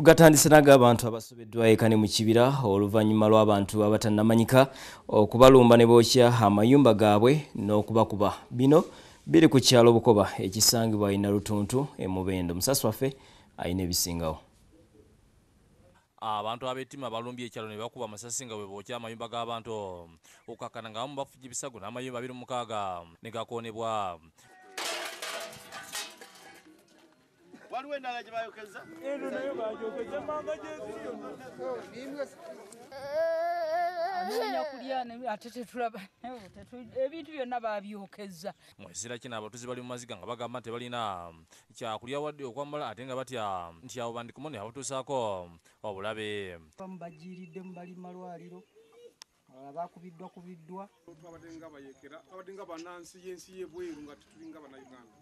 tugatandise n'ag'abantu abasobeddwayo eka ne mu kibira oluvannyuma lw'abantu abatannamanyika okubalumba ne bookya amayumba gaabwe n'okubakuba bino biri ku kyalo bukoba ekisangibwa alina e lutuntu emubendo musasi waffe alina ebisingawo abantu abettima balumbye ekyalo ne bakuba amasasi nga bwe bookya amayumba g'abantu okukakkana ngaamu bafuja ebisago n'amayumba 26 negakoonebwa waliwo endala gye bayokeza eno nayo bajokeza manga gyeziyona ebintu byonna babyokeza mwezira kino abatuzi bali mumaziga nga bagamba nti tebalina kyakulya wadde okwambala ate nga batya nti abo bandikumoni abatuusaako obulabe bamu bajiiridde mubali malwaliro abalala bakubiddwa kubiddwa twabadde nga bayekera twabadde nga bannansi yensi yebweru nga tetulinga bannayuganda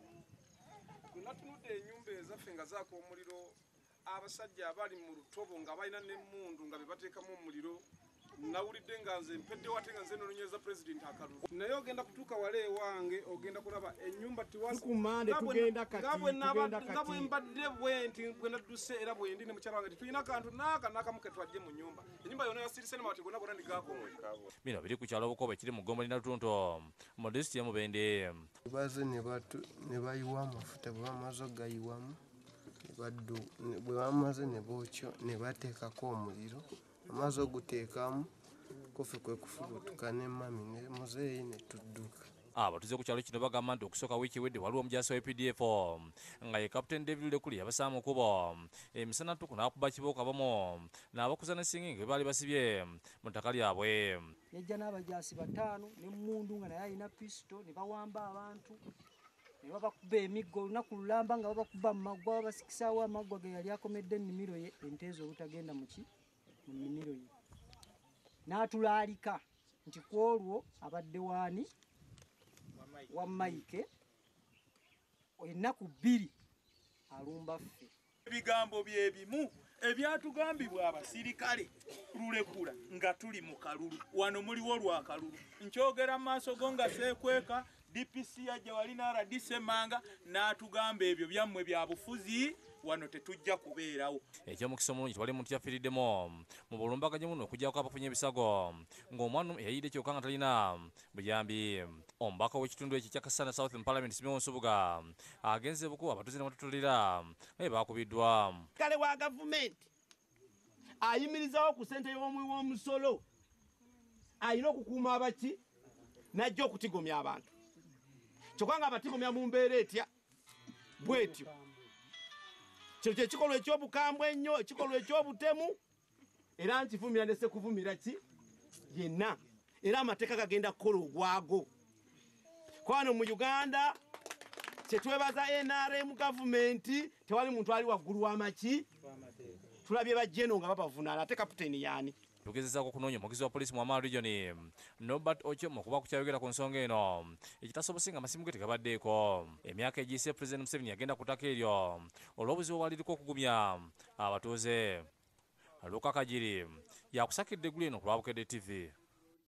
bwenatunudde enyumba ezaffe nga zaaka omuliro abasajja abali mu lutobo nga balina nemundu nga bebateekamu omuliro nawulidde nga nze mpeddewo ate nga nze nonoonyeeza pulezidenti akalulu naye ogenda kutuuka wale ewange ogenda kulaba enyumba tiwanga bwe mbadde bwe nti bwe nadduse era bwe ndi ne mukyala wange titulina kantu naaka naakamu ke twajje mu nyumba enyumba yona yasirise nema ti gona bona ndi gagomwe bino biri ku kyalo obukoba ekiri mu ggombo linatunto mu disiti emubende um, baze ne bayiwa amafuta bwe bamaze ogayiwamu bwe bamaze ne bookyo ne bateekako omuliro amazzi oguteekamu kofe kwekufubutuka nemami muzeeyi netudduka abatuze ku kyalo kino bagamba nti okusooka wiiki wedde waliwo omujaasi wa e pdf nga ye captain david lekuli yabasaa mukubo emisana tuku n'akuba kibooka bomu n'abakuza ne singi nga bebaali basibye mu ttaka lyabwe yajja n'abajaasi bataano nemundu nga naye alina pisito ne bawamba abantu ne babakuba emiggo olunaku lulamba nga babakuba mu maggwa babasikisaawo amaggwa ge yali akomedde ennimiro ye ente ezo olutagenda muki mu nnimiro ye n'atulaalika nti ku olwo abadde waani wa mayike ennaku bbiri alumba ffe ebigambo byebimu ebyatugambibwa abasirikale lulekula nga tuli mu kalulu wano muliwo lwa kalulu nkyogera mu maaso go nga seekweka dpc yajja wali naradisemanga n'atugamba ebyo byammwe bya bufuzi wano tetujja kubeerawo ekyomukisa omulungi tiwali muntu kyafiiriddemu mu bulumbaganyi buno okujjako abafunye ebisago ng'omwana eyayidde kyokka nga talina buyambi omubaka w'ekitundu ekyo kya kasana south empalament simeo nsubuga agenze buku abatuzi nebatutulira naye bakubiddwa kale wa gavumenti ayimirizawo ku sente y'omwi w'omusolo ayina okukuuma abaki najja okutigomya abantu kyokka nga abatigomya mu mbeera etya bwetyo kyo kyekikolwa ekyobukambwe ennyo ekikolwa ekyobutemu era nkivumira nesekuvumira ki yenna era amateeka gagenda kukola ogwago kwano mu uganda kyetwebaza nrm gavumenti tewali muntu ali waggulu wamaki tulabye bajeno nga babavunaana ate kaputeni yaani tugezezaako okunoonya omwogezi wa poliisi mwama regioni mm, nobert ocho mukuba kukyayogera ku nsonga eno ekitasobose nga amasimu ge tegabaddeeko emyaka egiyise pulezidenti museveni yagenda ku ttaka eryo olw'obuzibu bwaliriko okugumya abatuuze lukakagiri yakusakidde eggulu eno ku lwabukedde tivi